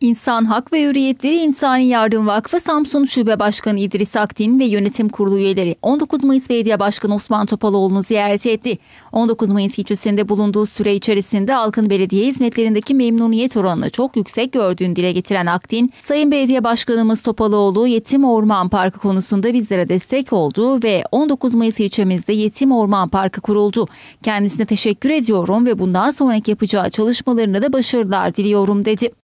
İnsan Hak ve Hürriyetleri İnsani Yardım Vakfı Samsun Şube Başkanı İdris Akdin ve yönetim kurulu üyeleri 19 Mayıs Belediye Başkanı Osman Topaloğlu'nu ziyaret etti. 19 Mayıs ilçesinde bulunduğu süre içerisinde halkın belediye hizmetlerindeki memnuniyet oranını çok yüksek gördüğünü dile getiren Akdin, Sayın Belediye Başkanımız Topaloğlu Yetim Orman Parkı konusunda bizlere destek oldu ve 19 Mayıs ilçemizde Yetim Orman Parkı kuruldu. Kendisine teşekkür ediyorum ve bundan sonraki yapacağı çalışmalarına da başarılar diliyorum dedi.